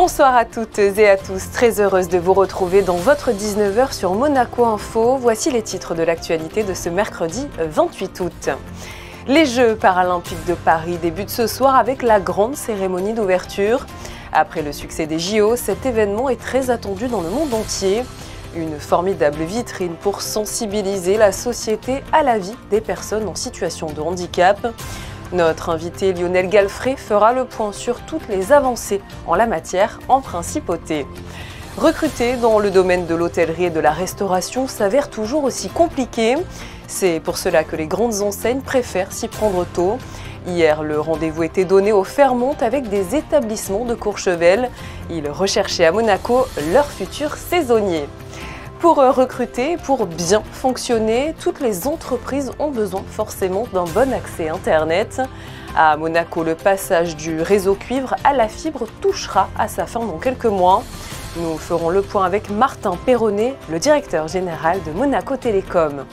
Bonsoir à toutes et à tous, très heureuse de vous retrouver dans votre 19h sur Monaco Info. Voici les titres de l'actualité de ce mercredi 28 euh, août. Les Jeux paralympiques de Paris débutent ce soir avec la grande cérémonie d'ouverture. Après le succès des JO, cet événement est très attendu dans le monde entier. Une formidable vitrine pour sensibiliser la société à la vie des personnes en situation de handicap. Notre invité Lionel Galfrey fera le point sur toutes les avancées en la matière en principauté. Recruter dans le domaine de l'hôtellerie et de la restauration s'avère toujours aussi compliqué. C'est pour cela que les grandes enseignes préfèrent s'y prendre tôt. Hier, le rendez-vous était donné au Fermont avec des établissements de Courchevel. Ils recherchaient à Monaco leur futur saisonnier. Pour euh, recruter, pour bien fonctionner, toutes les entreprises ont besoin forcément d'un bon accès Internet. À Monaco, le passage du réseau cuivre à la fibre touchera à sa fin dans quelques mois. Nous ferons le point avec Martin Perronnet, le directeur général de Monaco Télécom.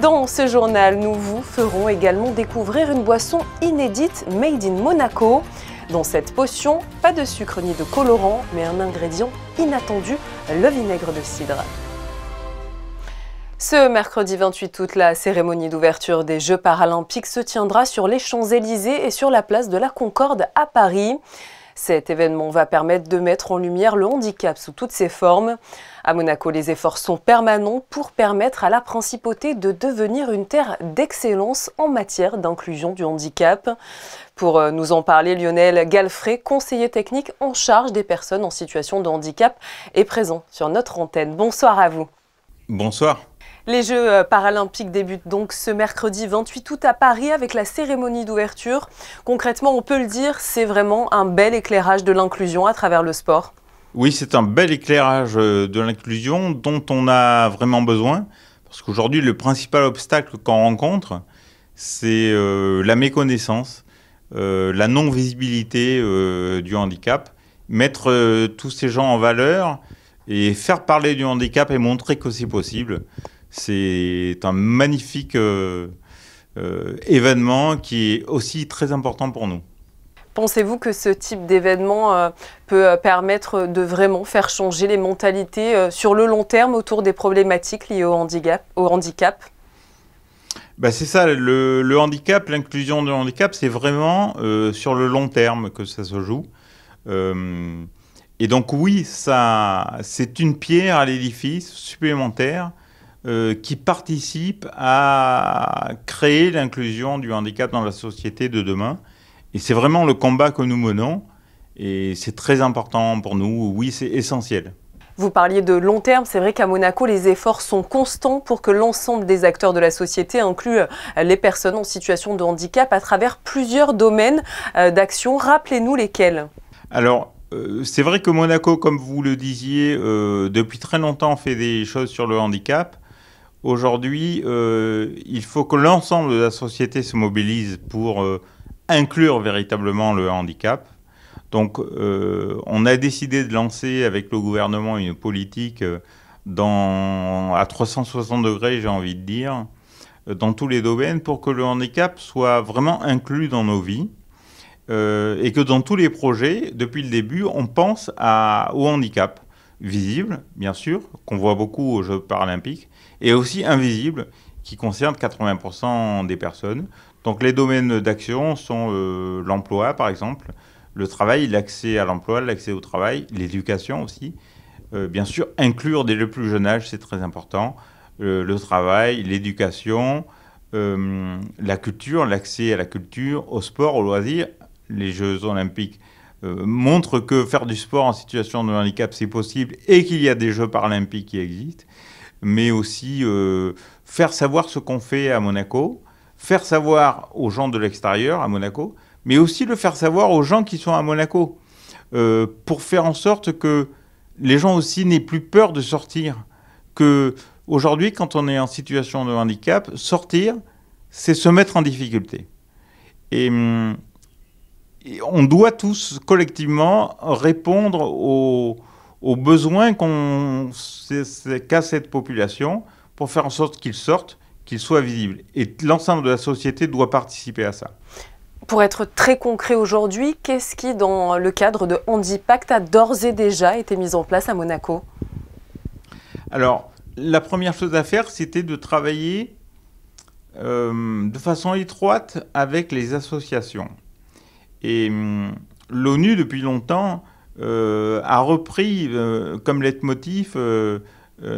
Dans ce journal, nous vous ferons également découvrir une boisson inédite made in Monaco. Dans cette potion, pas de sucre ni de colorant, mais un ingrédient inattendu, le vinaigre de cidre. Ce mercredi 28 août, la cérémonie d'ouverture des Jeux paralympiques se tiendra sur les Champs-Élysées et sur la place de la Concorde à Paris. Cet événement va permettre de mettre en lumière le handicap sous toutes ses formes. À Monaco, les efforts sont permanents pour permettre à la principauté de devenir une terre d'excellence en matière d'inclusion du handicap. Pour euh, nous en parler, Lionel Galfré, conseiller technique en charge des personnes en situation de handicap, est présent sur notre antenne. Bonsoir à vous. Bonsoir. Les Jeux euh, paralympiques débutent donc ce mercredi 28 août à Paris avec la cérémonie d'ouverture. Concrètement, on peut le dire, c'est vraiment un bel éclairage de l'inclusion à travers le sport. Oui, c'est un bel éclairage euh, de l'inclusion dont on a vraiment besoin. Parce qu'aujourd'hui, le principal obstacle qu'on rencontre, c'est euh, la méconnaissance, la non-visibilité du handicap. Mettre tous ces gens en valeur, et faire parler du handicap et montrer que c'est possible, c'est un magnifique euh, euh, événement qui est aussi très important pour nous. Pensez-vous que ce type d'événement euh, peut permettre de vraiment faire changer les mentalités sur le long terme autour des problématiques liées au handicap, au handicap bah, c'est ça, le, handicap, l'inclusion du handicap, c'est vraiment sur le long terme que ça se joue. Et donc oui, ça, c'est une pierre à l'édifice supplémentaire euh, qui participe à créer l'inclusion du handicap dans la société de demain. Et c'est vraiment le combat que nous menons. Et c'est très important pour nous. Oui, c'est essentiel. Vous parliez de long terme. C'est vrai qu'à Monaco, les efforts sont constants pour que l'ensemble des acteurs de la société incluent euh, les personnes en situation de handicap à travers plusieurs domaines euh, d'action. Rappelez-nous lesquels. Alors, euh, c'est vrai que Monaco, comme vous le disiez, euh, depuis très longtemps fait des choses sur le handicap. Aujourd'hui, euh, il faut que l'ensemble de la société se mobilise pour inclure véritablement le handicap. Donc, on a décidé de lancer avec le gouvernement une politique à 360 degrés, j'ai envie de dire, dans tous les domaines, pour que le handicap soit vraiment inclus dans nos vies. Euh, et que dans tous les projets, depuis le début, on pense à, au handicap visible, bien sûr, qu'on voit beaucoup aux Jeux paralympiques, et aussi invisible, qui concerne 80% des personnes. Donc les domaines d'action sont euh, l'emploi, par exemple, le travail, l'accès à l'emploi, l'accès au travail, l'éducation aussi. Euh, bien sûr, inclure dès le plus jeune âge, c'est très important. le travail, l'éducation, la culture, l'accès à la culture, au sport, au loisir, les Jeux olympiques euh, montrent que faire du sport en situation de handicap, c'est possible et qu'il y a des Jeux paralympiques qui existent, mais aussi euh, faire savoir ce qu'on fait à Monaco, faire savoir aux gens de l'extérieur à Monaco, mais aussi le faire savoir aux gens qui sont à Monaco, euh, pour faire en sorte que les gens aussi n'aient plus peur de sortir, que aujourd'hui, quand on est en situation de handicap, sortir, c'est se mettre en difficulté. Et hum, on doit tous collectivement répondre aux, besoins qu'a cette population pour faire en sorte qu'ils sortent, qu'ils soient visibles. Et l'ensemble de la société doit participer à ça. Pour être très concret aujourd'hui, qu'est-ce qui, dans le cadre de Handipact, a d'ores et déjà été mis en place à Monaco Alors, la première chose à faire, c'était de travailler euh, de façon étroite avec les associations. Et hum, l'ONU, depuis longtemps, euh, a repris euh, comme leitmotiv euh,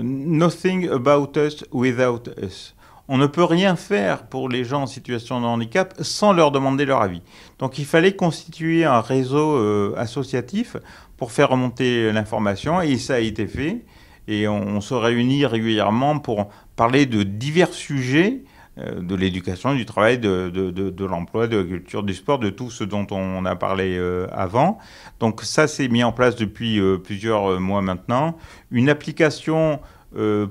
Nothing about us without us. On ne peut rien faire pour les gens en situation de handicap sans leur demander leur avis. Donc il fallait constituer un réseau associatif pour faire remonter l'information et ça a été fait. Et on se réunit régulièrement pour parler de divers sujets euh, de l'éducation, du travail, de, l'emploi, de la culture, du sport, de tout ce dont on a parlé euh, avant. Donc ça s'est mis en place depuis euh, plusieurs mois maintenant. Une application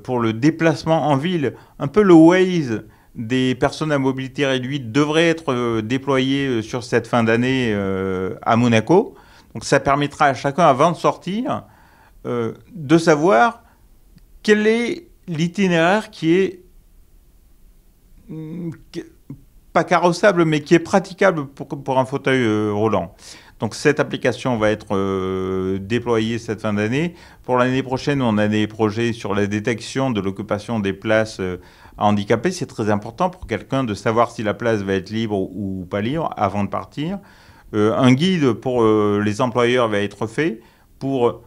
pour le déplacement en ville, un peu le Waze des personnes à mobilité réduite devrait être déployée sur cette fin d'année à Monaco. Donc ça permettra à chacun, avant de sortir, de savoir quel est l'itinéraire qui est pas carrossable, mais qui est praticable pour, pour un fauteuil euh, roulant. Donc cette application va être euh, déployée cette fin d'année. Pour l'année prochaine, on a des projets sur la détection de l'occupation des places euh, handicapées. C'est très important pour quelqu'un de savoir si la place va être libre ou pas libre avant de partir. un guide pour les employeurs va être fait pour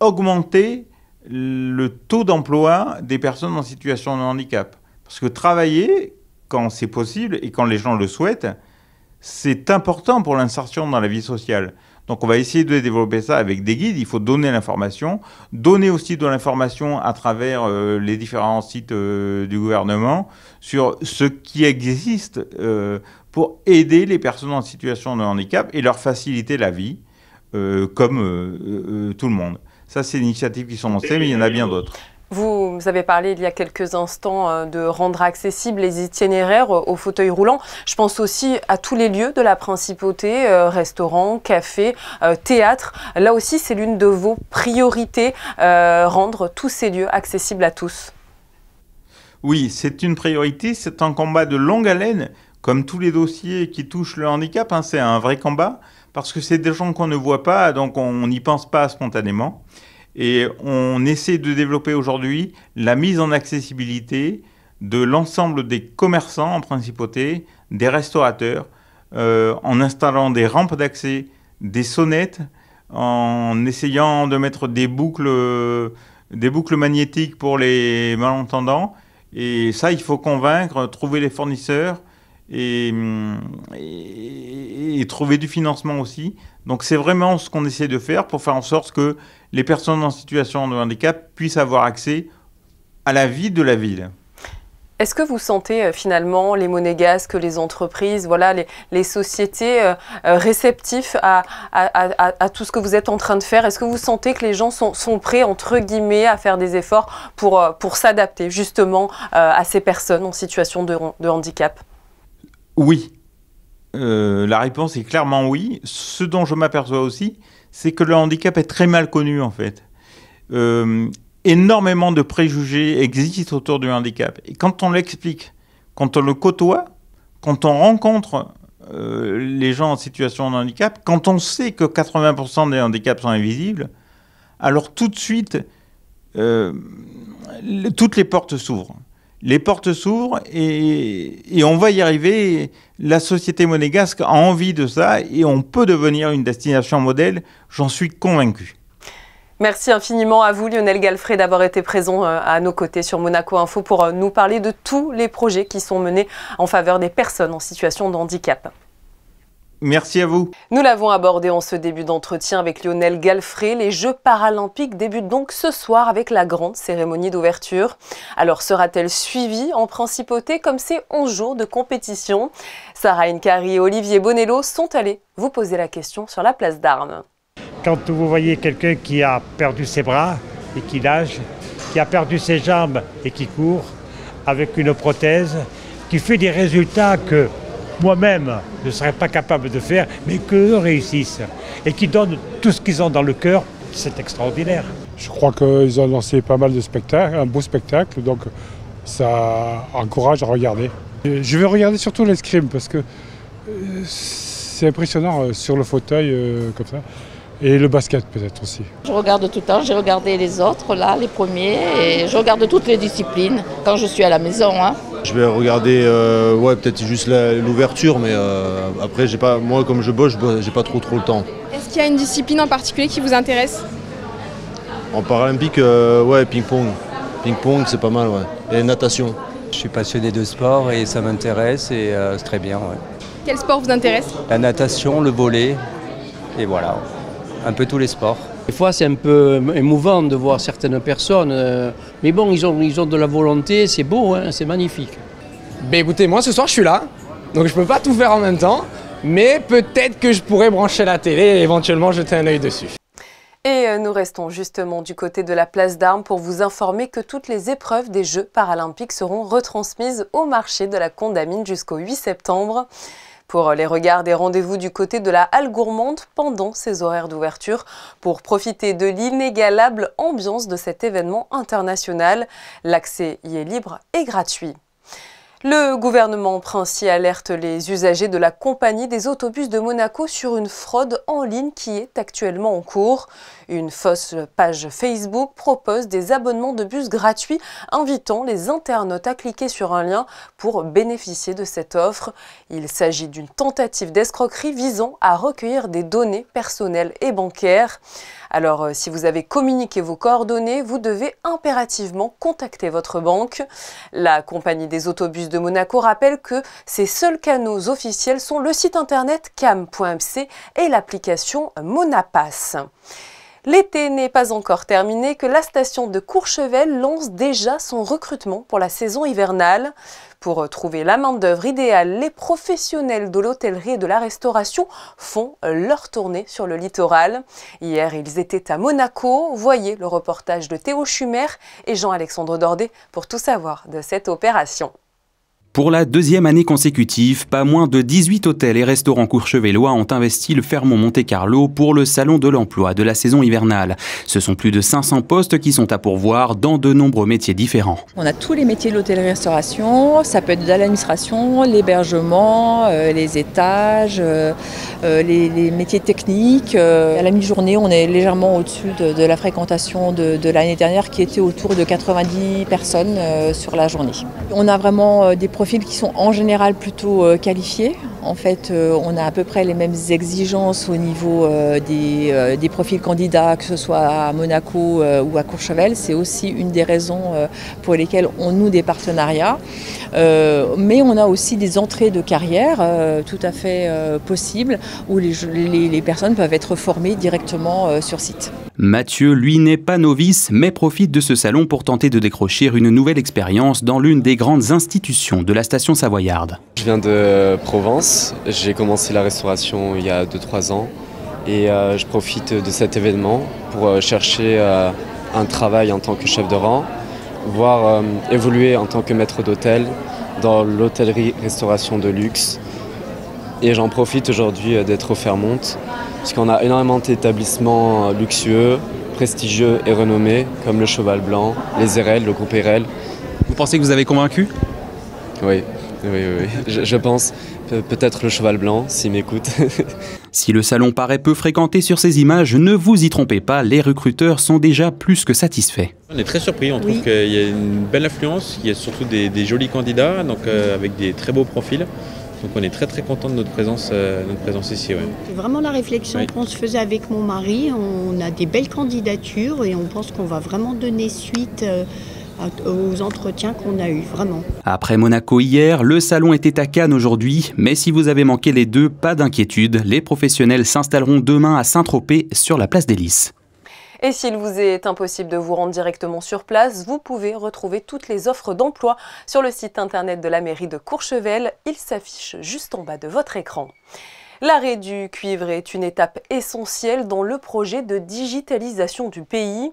augmenter le taux d'emploi des personnes en situation de handicap. Parce que travailler, quand c'est possible et quand les gens le souhaitent, c'est important pour l'insertion dans la vie sociale. Donc on va essayer de développer ça avec des guides. Il faut donner l'information, donner aussi de l'information à travers euh, les différents sites euh, du gouvernement sur ce qui existe euh, pour aider les personnes en situation de handicap et leur faciliter la vie, comme tout le monde. Ça, c'est des initiatives qui sont lancées, mais il y en a bien d'autres. Vous, avez parlé il y a quelques instants euh, de rendre accessibles les itinéraires euh, aux fauteuils roulants. Je pense aussi à tous les lieux de la principauté, euh, restaurants, cafés, théâtres. Là aussi, c'est l'une de vos priorités, rendre tous ces lieux accessibles à tous. Oui, c'est une priorité, c'est un combat de longue haleine, comme tous les dossiers qui touchent le handicap, hein. c'est un vrai combat, parce que c'est des gens qu'on ne voit pas, donc on n'y pense pas spontanément. Et on essaie de développer aujourd'hui la mise en accessibilité de l'ensemble des commerçants en principauté, des restaurateurs, euh, en installant des rampes d'accès, des sonnettes, en essayant de mettre des boucles, des boucles magnétiques pour les malentendants. Et ça, il faut convaincre, trouver les fournisseurs et trouver du financement aussi. Donc c'est vraiment ce qu'on essaie de faire pour faire en sorte que les personnes en situation de handicap puissent avoir accès à la vie de la ville. Est-ce que vous sentez euh, finalement les monégasques, les entreprises, voilà, les, sociétés euh, euh, réceptifs à, tout ce que vous êtes en train de faire Est-ce que vous sentez que les gens sont, prêts, entre guillemets, à faire des efforts pour, pour s'adapter justement à ces personnes en situation de handicap Oui. la réponse est clairement oui. Ce dont je m'aperçois aussi, c'est que le handicap est très mal connu en fait. Euh, énormément de préjugés existent autour du handicap. Et quand on l'explique, quand on le côtoie, quand on rencontre euh, les gens en situation de handicap, quand on sait que 80% des handicaps sont invisibles, alors tout de suite, euh, toutes les portes s'ouvrent. Les portes s'ouvrent et, on va y arriver. Et, la société monégasque a envie de ça et on peut devenir une destination modèle, j'en suis convaincu. Merci infiniment à vous, Lionel Galfrey, d'avoir été présent euh, à nos côtés sur Monaco Info pour euh, nous parler de tous les projets qui sont menés en faveur des personnes en situation de handicap. Merci à vous. Nous l'avons abordé en ce début d'entretien avec Lionel Galfrey. Les Jeux paralympiques débutent donc ce soir avec la grande cérémonie d'ouverture. Alors sera-t-elle suivie en principauté comme ces 11 jours de compétition Sarah Incari et Olivier Bonello sont allés vous poser la question sur la place d'armes. Quand vous voyez quelqu'un qui a perdu ses bras et qui nage, qui a perdu ses jambes et qui court avec une prothèse, qui fait des résultats que moi-même ne serais pas capable de faire, mais qu'eux réussissent et qu'ils donnent tout ce qu'ils ont dans le cœur, c'est extraordinaire. Je crois qu'ils ont lancé pas mal de spectacles, un beau spectacle, donc ça encourage à regarder. Euh, je vais regarder surtout l'escrime parce que euh, c'est impressionnant euh, sur le fauteuil comme ça. Et le basket peut-être aussi. Je regarde tout le temps, j'ai regardé les autres là, les premiers, et je regarde toutes les disciplines quand je suis à la maison. Hein. Je vais regarder, euh, ouais, peut-être juste l'ouverture, mais euh, après, pas, moi, comme je bosse, j'ai pas trop trop le temps. Est-ce qu'il y a une discipline en particulier qui vous intéresse En paralympique, euh, ouais, ping-pong. Ping-pong, c'est pas mal, ouais. Et natation. Je suis passionné de sport et ça m'intéresse et c'est très bien, ouais. Quel sport vous intéresse La natation, le volet, et voilà, un peu tous les sports. Des fois, c'est un peu émouvant de voir certaines personnes, euh, mais bon, ils ont, ils ont de la volonté, c'est beau, hein, c'est magnifique. Ben écoutez, moi ce soir je suis là, donc je peux pas tout faire en même temps, mais peut-être que je pourrais brancher la télé et éventuellement jeter un œil dessus. Et euh, nous restons justement du côté de la place d'armes pour vous informer que toutes les épreuves des Jeux paralympiques seront retransmises au marché de la Condamine jusqu'au 8 septembre. Pour les regards, des rendez-vous du côté de la Halle Gourmande pendant ses horaires d'ouverture pour profiter de l'inégalable ambiance de cet événement international. L'accès y est libre et gratuit. Le gouvernement princier alerte les usagers de la compagnie des autobus de Monaco sur une fraude en ligne qui est actuellement en cours. Une fausse page Facebook propose des abonnements de bus gratuits, invitant les internautes à cliquer sur un lien pour bénéficier de cette offre. Il s'agit d'une tentative d'escroquerie visant à recueillir des données personnelles et bancaires. Alors euh, si vous avez communiqué vos coordonnées, vous devez impérativement contacter votre banque. La compagnie des autobus de Monaco rappelle que ses seuls canaux officiels sont le site internet cam.mc et l'application Monapass. L'été n'est pas encore terminé que la station de Courchevel lance déjà son recrutement pour la saison hivernale. Pour trouver la main-d'œuvre idéale, les professionnels de l'hôtellerie et de la restauration font leur tournée sur le littoral. Hier, ils étaient à Monaco. Voyez le reportage de Théo Schumer et Jean-Alexandre Dordet pour tout savoir de cette opération. Pour la deuxième année consécutive, pas moins de 18 hôtels et restaurants courchevelois ont investi le Fermont Monte-Carlo pour le Salon de l'Emploi de la saison hivernale. Ce sont plus de 500 postes qui sont à pourvoir dans de nombreux métiers différents. On a tous les métiers de l'hôtellerie-restauration, ça peut être de l'administration, l'hébergement, euh, les étages, euh, euh, les, métiers techniques. à la mi-journée, on est légèrement au-dessus de, la fréquentation de, l'année dernière qui était autour de 90 personnes sur la journée. On a vraiment des profils qui sont en général plutôt euh, qualifiés. En fait, euh, on a à peu près les mêmes exigences au niveau euh, des, des profils candidats, que ce soit à Monaco ou à Courchevel. C'est aussi une des raisons pour lesquelles on noue des partenariats. Euh, mais on a aussi des entrées de carrière euh, tout à fait euh, possibles où les, personnes peuvent être formées directement sur site. Mathieu, lui, n'est pas novice, mais profite de ce salon pour tenter de décrocher une nouvelle expérience dans l'une des grandes institutions de la station savoyarde. Je viens de Provence, j'ai commencé la restauration il y a 2-3 ans et je profite de cet événement pour chercher un travail en tant que chef de rang voir euh, évoluer en tant que maître d'hôtel dans l'hôtellerie-restauration de luxe. Et j'en profite aujourd'hui euh, d'être au Fairmont, puisqu'on a énormément d'établissements euh, luxueux, prestigieux et renommés, comme le Cheval Blanc, les RL, le groupe RL. Vous pensez que vous avez convaincu Oui, oui, oui, je, pense. Peut-être le Cheval Blanc, s'il m'écoute. Si le salon paraît peu fréquenté sur ces images, ne vous y trompez pas, les recruteurs sont déjà plus que satisfaits. On est très surpris, on trouve qu'il y a une belle influence, il y a surtout des, jolis candidats, donc euh, avec des très beaux profils. Donc on est très très content de notre présence, euh, notre présence ici. C'est vraiment la réflexion qu'on se faisait avec mon mari. On a des belles candidatures et on pense qu'on va vraiment donner suite. Euh, aux entretiens qu'on a eus, vraiment. Après Monaco hier, le salon était à Cannes aujourd'hui, mais si vous avez manqué les deux, pas d'inquiétude, les professionnels s'installeront demain à Saint-Tropez sur la place des Lys. Et s'il vous est impossible de vous rendre directement sur place, vous pouvez retrouver toutes les offres d'emploi sur le site internet de la mairie de Courchevel. Il s'affiche juste en bas de votre écran. L'arrêt du cuivre est une étape essentielle dans le projet de digitalisation du pays.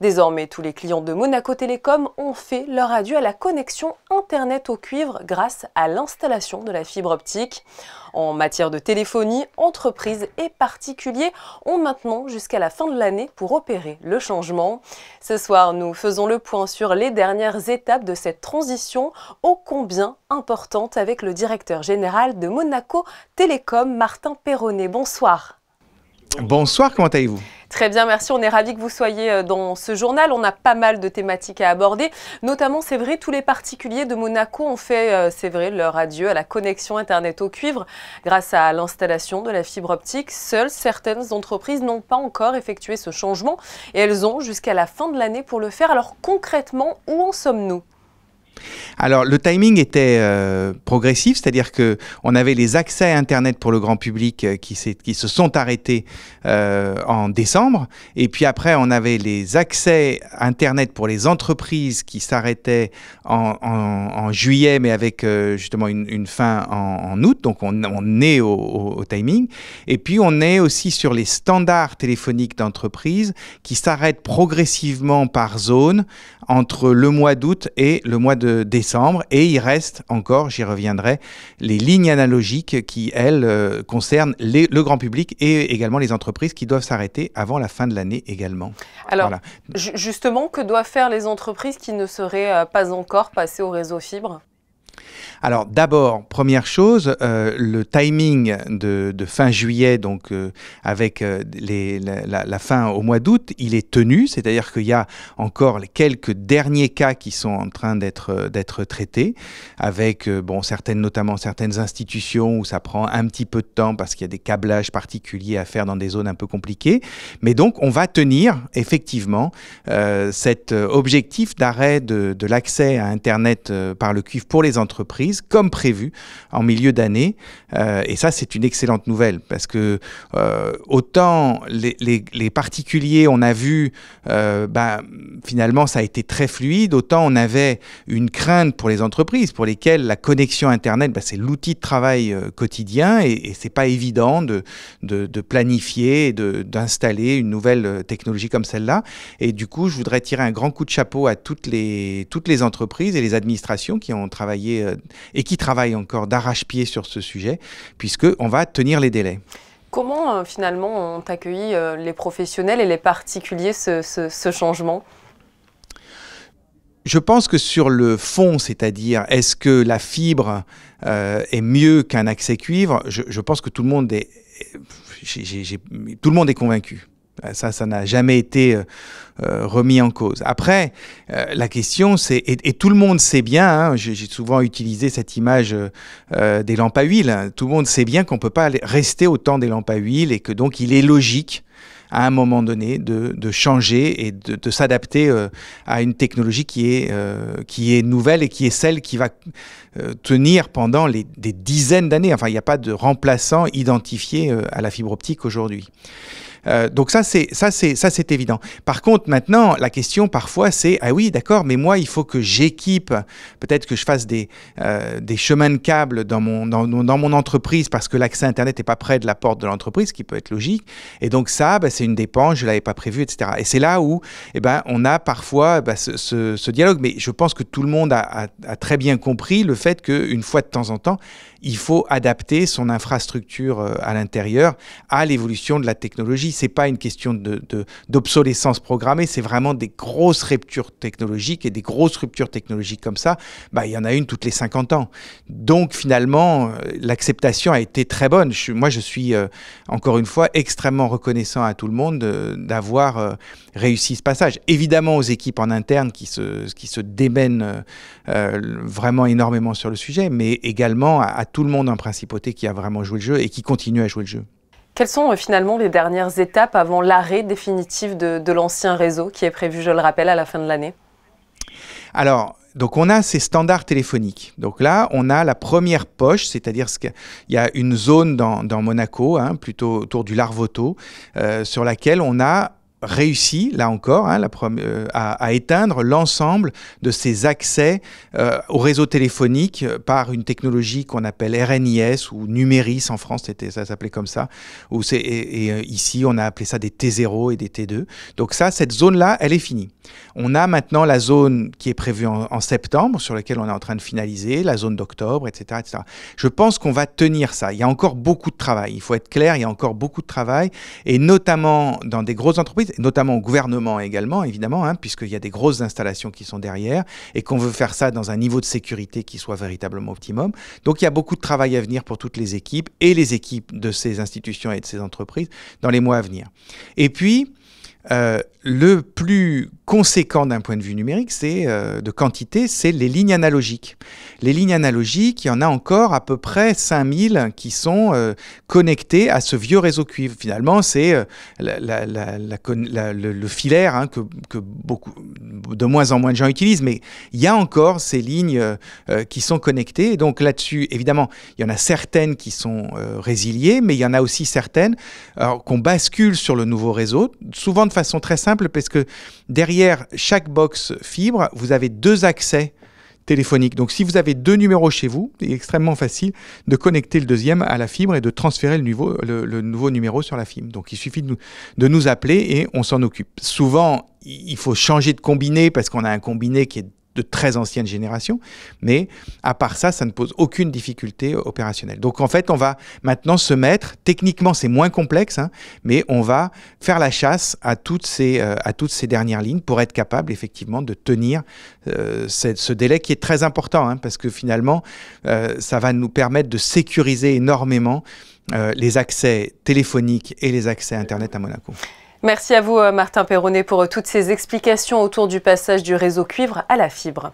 Désormais, tous les clients de Monaco Télécom ont fait leur adieu à la connexion Internet au cuivre grâce à l'installation de la fibre optique. En matière de téléphonie, entreprises et particuliers ont maintenant jusqu'à la fin de l'année pour opérer le changement. Ce soir, nous faisons le point sur les dernières étapes de cette transition ô combien importante avec le directeur général de Monaco Télécom, Martin Perronnet. Bonsoir. Bonsoir, comment allez-vous Très bien, merci. On est ravis que vous soyez euh, dans ce journal. On a pas mal de thématiques à aborder. Notamment, c'est vrai, tous les particuliers de Monaco ont fait, euh, c'est vrai, leur adieu à la connexion Internet au cuivre grâce à l'installation de la fibre optique. Seules certaines entreprises n'ont pas encore effectué ce changement et elles ont jusqu'à la fin de l'année pour le faire. Alors concrètement, où en sommes-nous alors le timing était euh, progressif, c'est-à-dire que on avait les accès à Internet pour le grand public euh, qui, se sont arrêtés euh, en décembre, et puis après on avait les accès Internet pour les entreprises qui s'arrêtaient en, juillet, mais avec justement une, fin en, août, donc on, est au, au, timing, et puis on est aussi sur les standards téléphoniques d'entreprises qui s'arrêtent progressivement par zone entre le mois d'août et le mois de décembre. Et il reste encore, j'y reviendrai, les lignes analogiques qui, elles, euh, concernent le grand public et également les entreprises qui doivent s'arrêter avant la fin de l'année également. Alors, justement, que doivent faire les entreprises qui ne seraient euh, pas encore passées au réseau fibre alors d'abord, première chose, euh, le timing de, fin juillet, donc euh, avec euh, la, fin au mois d'août, il est tenu, c'est-à-dire qu'il y a encore quelques derniers cas qui sont en train d'être traités, avec bon certaines, notamment certaines institutions où ça prend un petit peu de temps parce qu'il y a des câblages particuliers à faire dans des zones un peu compliquées, mais donc on va tenir effectivement cet objectif d'arrêt de, de l'accès à Internet par le cuivre pour les entreprises comme prévu, en milieu d'année. Euh, et ça, c'est une excellente nouvelle, parce que euh, autant les, particuliers, on a vu, euh, bah, finalement, ça a été très fluide, autant on avait une crainte pour les entreprises, pour lesquelles la connexion Internet, bah, c'est l'outil de travail quotidien, et, et c'est pas évident de, de, de planifier, d'installer une nouvelle technologie comme celle-là. Et du coup, je voudrais tirer un grand coup de chapeau à toutes les, toutes les entreprises et les administrations qui ont travaillé euh, et qui travaille encore d'arrache-pied sur ce sujet, puisqu'on va tenir les délais. Comment euh, finalement ont accueilli euh, les professionnels et les particuliers ce, changement je pense que sur le fond, c'est-à-dire est-ce que la fibre est mieux qu'un accès cuivre, je, pense que tout le monde est, tout le monde est convaincu. Euh, ça, ça n'a jamais été euh, euh, remis en cause. Après, la question, c'est, et, tout le monde sait bien, hein, j'ai souvent utilisé cette image des lampes à huile, hein, tout le monde sait bien qu'on ne peut pas rester au temps des lampes à huile et que donc il est logique à un moment donné de, changer et de, s'adapter à une technologie qui est, qui est nouvelle et qui est celle qui va tenir pendant des dizaines d'années. Enfin, il n'y a pas de remplaçant identifié à la fibre optique aujourd'hui. Euh, donc ça, c'est ça, c'est ça, c'est évident. Par contre, maintenant, la question parfois, c'est ah oui, d'accord, mais moi, il faut que j'équipe. Peut-être que je fasse des euh, des chemins de câbles dans mon dans, mon entreprise parce que l'accès Internet n'est pas près de la porte de l'entreprise, ce qui peut être logique. Et donc ça, bah, c'est une dépense, je l'avais pas prévu, etc. Et c'est là où, eh ben, on a parfois bah, ce, dialogue. Mais je pense que tout le monde a, a très bien compris le fait qu'une fois de temps en temps il faut adapter son infrastructure euh, à l'intérieur à l'évolution de la technologie. C'est pas une question d'obsolescence programmée, c'est vraiment des grosses ruptures technologiques et des grosses ruptures technologiques comme ça. Bah, il y en a une toutes les 50 ans. Donc finalement, euh, l'acceptation a été très bonne. moi, je suis euh, encore une fois extrêmement reconnaissant à tout le monde d'avoir réussi ce passage. Évidemment aux équipes en interne qui se, qui se démènent vraiment énormément sur le sujet, mais également à tout le monde en principauté qui a vraiment joué le jeu et qui continue à jouer le jeu. Quelles sont euh, finalement les dernières étapes avant l'arrêt définitif de, l'ancien réseau qui est prévu, je le rappelle, à la fin de l'année Alors, donc on a ces standards téléphoniques. Donc là, on a la première poche, c'est-à-dire qu'il y a une zone dans, Monaco, hein, plutôt autour du Larvoto, euh, sur laquelle on a réussi, là encore, hein, la euh, à, à, éteindre l'ensemble de ces accès euh, au réseau téléphonique euh, par une technologie qu'on appelle RNIS ou Numéris en France, c'était, ça s'appelait comme ça. Ou c'est, et, euh, ici, on a appelé ça des T0 et des T2. Donc ça, cette zone-là, elle est finie. On a maintenant la zone qui est prévue en, en septembre, sur laquelle on est en train de finaliser, la zone d'octobre, etc., etc. Je pense qu'on va tenir ça. Il y a encore beaucoup de travail. Il faut être clair, il y a encore beaucoup de travail, et notamment dans des grosses entreprises notamment au gouvernement également, évidemment, hein, puisqu'il y a des grosses installations qui sont derrière et qu'on veut faire ça dans un niveau de sécurité qui soit véritablement optimum. Donc il y a beaucoup de travail à venir pour toutes les équipes et les équipes de ces institutions et de ces entreprises dans les mois à venir. Et puis, euh, le plus conséquent d'un point de vue numérique, c'est euh, de quantité, c'est les lignes analogiques. Les lignes analogiques, il y en a encore à peu près 5000 qui sont euh, connectées à ce vieux réseau cuivre. Finalement, c'est euh, la, le, filaire hein, que, beaucoup, de moins en moins de gens utilisent, mais il y a encore ces lignes qui sont connectées. donc là-dessus, évidemment, il y en a certaines qui sont résiliées, mais il y en a aussi certaines qu'on bascule sur le nouveau réseau, souvent de façon très simple parce que derrière chaque box fibre, vous avez deux accès téléphoniques. Donc si vous avez deux numéros chez vous, il est extrêmement facile de connecter le deuxième à la fibre et de transférer le nouveau, nouveau numéro sur la fibre. Donc il suffit de nous, de nous appeler et on s'en occupe. Souvent, il faut changer de combiné parce qu'on a un combiné qui est de très ancienne génération, mais à part ça, ça ne pose aucune difficulté opérationnelle. Donc en fait, on va maintenant se mettre, techniquement c'est moins complexe, hein, mais on va faire la chasse à toutes ces, euh, à toutes ces dernières lignes pour être capable effectivement de tenir euh, ce, délai qui est très important, hein, parce que finalement, euh, ça va nous permettre de sécuriser énormément les accès téléphoniques et les accès Internet à Monaco. Merci à vous, euh, Martin Perronnet, pour euh, toutes ces explications autour du passage du réseau cuivre à la fibre.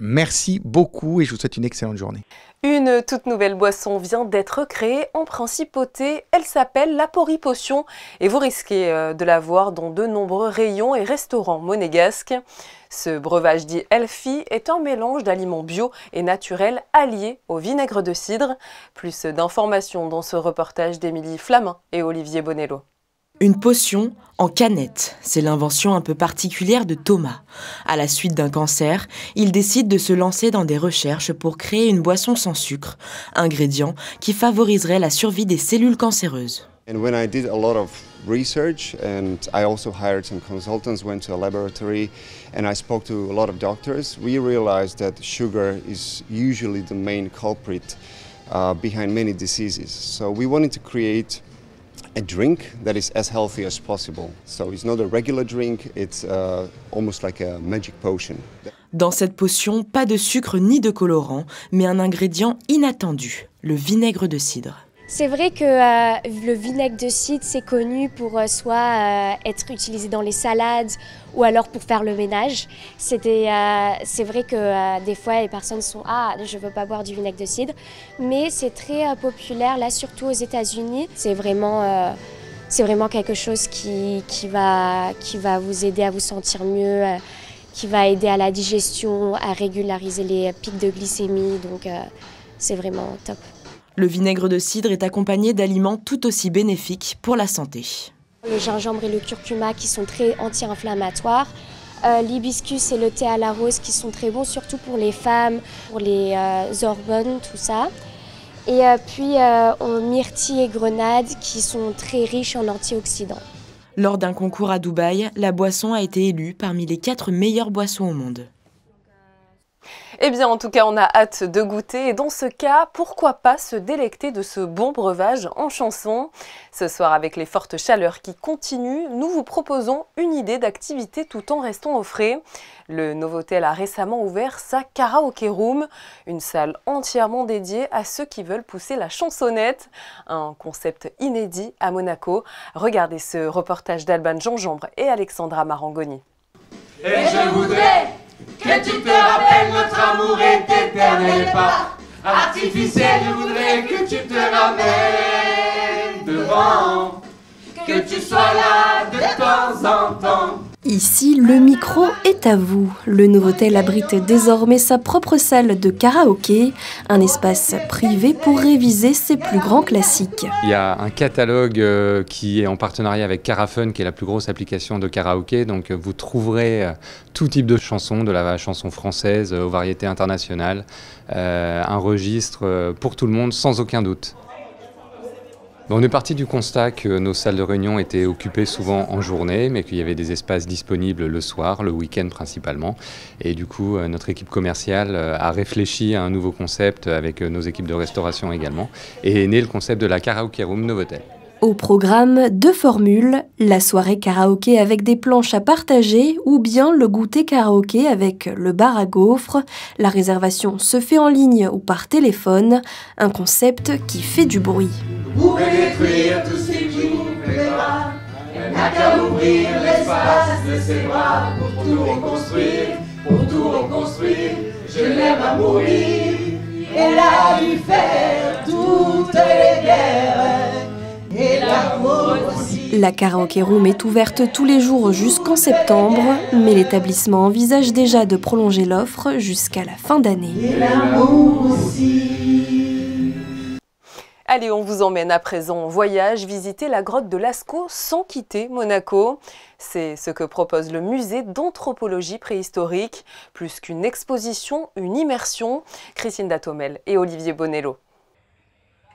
Merci beaucoup et je vous souhaite une excellente journée. Une toute nouvelle boisson vient d'être créée en principauté. Elle s'appelle la poripotion et vous risquez euh, de la voir dans de nombreux rayons et restaurants monégasques. Ce breuvage dit Elfi est un mélange d'aliments bio et naturels alliés au vinaigre de cidre. Plus d'informations dans ce reportage d'Émilie Flamin et Olivier Bonello. Une potion en canette, c'est l'invention un peu particulière de Thomas. À la suite d'un cancer, il décide de se lancer dans des recherches pour créer une boisson sans sucre, ingrédient qui favoriserait la survie des cellules cancéreuses. And when I did a lot of research and I also hired some consultants, went to a laboratory and I spoke to a lot of doctors, we realized that sugar is usually the main culprit uh, behind many diseases. So we wanted to create a drink that is as healthy as possible. So it's not a regular drink, it's uh, almost like a magic potion. Dans cette potion, pas de sucre ni de colorant, mais un ingrédient inattendu, le vinaigre de cidre. C'est vrai que euh, le vinaigre de cidre, c'est connu pour euh, soit euh, être utilisé dans les salades ou alors pour faire le ménage. C'est vrai que des fois, les personnes sont « Ah, je ne veux pas boire du vinaigre de cidre », mais c'est très populaire, là, surtout aux États-Unis. C'est vraiment quelque chose qui va vous aider à vous sentir mieux, qui va aider à la digestion, à régulariser les pics de glycémie. Donc, c'est vraiment top. Le vinaigre de cidre est accompagné d'aliments tout aussi bénéfiques pour la santé. Le gingembre et le curcuma qui sont très anti-inflammatoires. Euh, l'hibiscus et le thé à la rose qui sont très bons, surtout pour les femmes, pour les euh, tout ça. Et euh, puis euh, on myrtille et grenade qui sont très riches en antioxydants. Lors d'un concours à Dubaï, la boisson a été élue parmi les quatre meilleures boissons au monde. Eh bien, en tout cas, on a hâte de goûter. Et dans ce cas, pourquoi pas se délecter de ce bon breuvage en chanson Ce soir, avec les fortes chaleurs qui continuent, nous vous proposons une idée d'activité tout en restant au frais. Le Novotel a récemment ouvert sa karaoke room, une salle entièrement dédiée à ceux qui veulent pousser la chansonnette. Un concept inédit à Monaco. Regardez ce reportage d'Alban jean Jombre et Alexandra Marangoni. Et je voudrais que tu te rappelles, notre amour est éternel, pas artificiel. Je voudrais que tu te ramènes devant, que tu sois là de temps en temps. Ici, le micro est à vous. Le nouveau abrite désormais sa propre salle de karaoké, un espace privé pour réviser ses plus grands classiques. Il y a un catalogue euh, qui est en partenariat avec Carafun, qui est la plus grosse application de karaoké. Donc euh, vous trouverez euh, tout type de chansons, de la chanson française aux variétés internationales, un registre pour tout le monde sans aucun doute. On est parti du constat que nos salles de réunion étaient occupées souvent en journée, mais qu'il y avait des espaces disponibles le soir, le week-end principalement. Et du coup, euh, notre équipe commerciale euh, a réfléchi à un nouveau concept avec euh, nos équipes de restauration également. Et est né le concept de la karaoke room Novotel. Au programme, deux formules, la soirée karaoké avec des planches à partager ou bien le goûter karaoké avec le bar à gaufres. La réservation se fait en ligne ou par téléphone, un concept qui fait du bruit. Vous pouvez détruire tout ce qui vous plaît pas, elle n'a qu'à ouvrir l'espace de ses bras pour tout reconstruire, pour tout reconstruire, je l'aime à mourir, elle a dû faire toutes les guerres. La Karaoke room est ouverte tous les jours jusqu'en septembre, mais l'établissement envisage déjà de prolonger l'offre jusqu'à la fin d'année. Allez, on vous emmène à présent en voyage visiter la grotte de Lascaux sans quitter Monaco. C'est ce que propose le musée d'anthropologie préhistorique, plus qu'une exposition, une immersion. Christine Datomel et Olivier Bonello.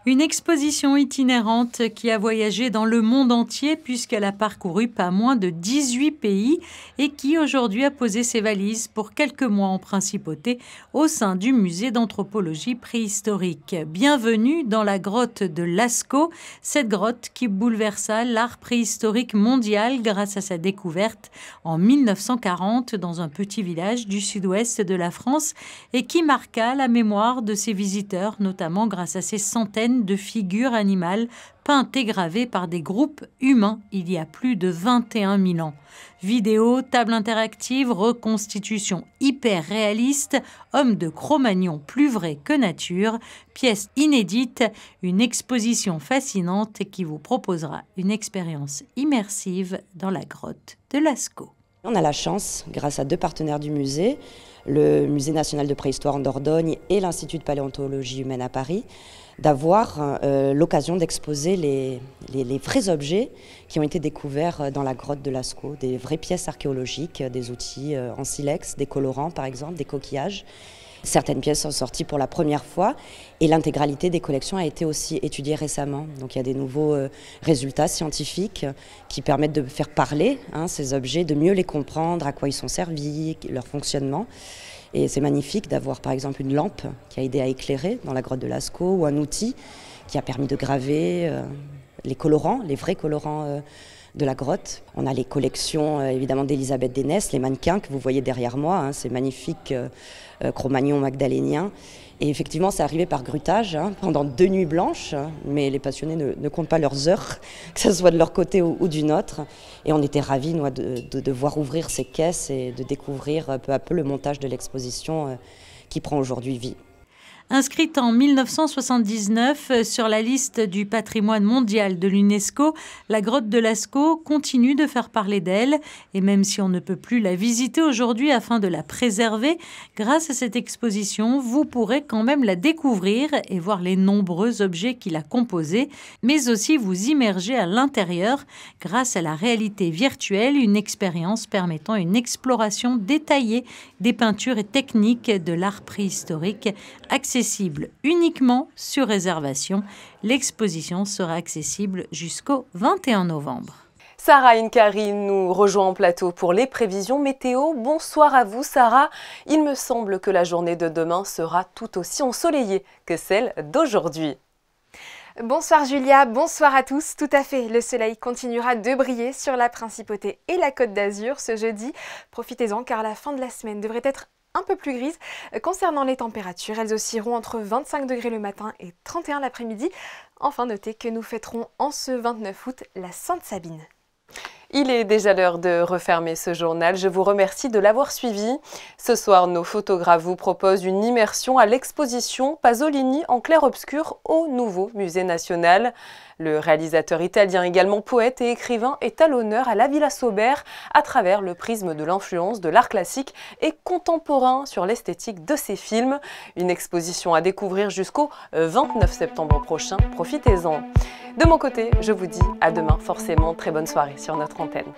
Une exposition itinérante qui a voyagé dans le monde entier puisqu'elle a parcouru pas moins de 18 pays et qui aujourd'hui a posé ses valises pour quelques mois en principauté au sein du musée d'anthropologie préhistorique. Bienvenue dans la grotte de Lascaux, cette grotte qui bouleversa l'art préhistorique mondial grâce à sa découverte en 1940 dans un petit village du sud-ouest de la France et qui marqua la mémoire de ses visiteurs, notamment grâce à ses centaines de figures animales peintes et gravées par des groupes humains il y a plus de 21 000 ans. Vidéos, tables interactives, reconstitution hyper réalistes, hommes de Cro-Magnon plus vrai que nature, pièce inédite, une exposition fascinante qui vous proposera une expérience immersive dans la grotte de Lascaux. On a la chance, grâce à deux partenaires du musée, le Musée national de préhistoire en Dordogne et l'Institut de paléontologie humaine à Paris, d'avoir euh, l'occasion d'exposer les, vrais objets qui ont été découverts euh, dans la grotte de Lascaux, des vraies pièces archéologiques, euh, des outils en silex, des colorants par exemple, des coquillages. Certaines pièces sont sorties pour la première fois et l'intégralité des collections a été aussi étudiée récemment. Donc il y a des nouveaux euh, résultats scientifiques qui permettent de faire parler hein, ces objets, de mieux les comprendre, à quoi ils sont servis, leur fonctionnement. Et c'est magnifique d'avoir par exemple une lampe qui a aidé à éclairer dans la grotte de Lascaux ou un outil qui a permis de graver euh, les colorants, les vrais colorants. Euh, de la grotte. On a les collections euh, évidemment d'Elisabeth Dénès, les mannequins que vous voyez derrière moi, hein, ces magnifiques euh, euh cro magdaléniens. Et effectivement, c'est arrivé par grutage hein, pendant deux nuits blanches, hein, mais les passionnés ne, comptent pas leurs heures, que ce soit de leur côté ou, du nôtre. Et on était ravis de, voir ouvrir ces caisses et de découvrir euh, peu à peu le montage de l'exposition qui prend aujourd'hui vie. Inscrite en 1979 euh, sur la liste du patrimoine mondial de l'UNESCO, la grotte de Lascaux continue de faire parler d'elle et même si on ne peut plus la visiter aujourd'hui afin de la préserver, grâce à cette exposition, vous pourrez quand même la découvrir et voir les nombreux objets qui la composaient, mais aussi vous immerger à l'intérieur grâce à la réalité virtuelle, une expérience permettant une exploration détaillée des peintures et techniques de l'art préhistorique accessible uniquement sur réservation. L'exposition sera accessible jusqu'au 21 novembre. Sarah Inkari nous rejoint en plateau pour les prévisions météo. Bonsoir à vous Sarah. Il me semble que la journée de demain sera tout aussi ensoleillée que celle d'aujourd'hui. Bonsoir Julia, bonsoir à tous. Tout à fait, le soleil continuera de briller sur la Principauté et la Côte d'Azur ce jeudi. Profitez-en car la fin de la semaine devrait être un peu plus grise. Concernant les températures, elles oscilleront entre 25 degrés le matin et 31 l'après-midi. Enfin, notez que nous fêterons en ce 29 août la Sainte Sabine. Il est déjà l'heure de refermer ce journal. Je vous remercie de l'avoir suivi. Ce soir, nos photographes vous proposent une immersion à l'exposition Pasolini en clair-obscur au nouveau musée national. Le réalisateur italien, également poète et écrivain, est à l'honneur à la Villa Sauber à travers le prisme de l'influence de l'art classique et contemporain sur l'esthétique de ses films. Une exposition à découvrir jusqu'au 29 septembre prochain. Profitez-en. De mon côté, je vous dis à demain, forcément, très bonne soirée sur notre antenne.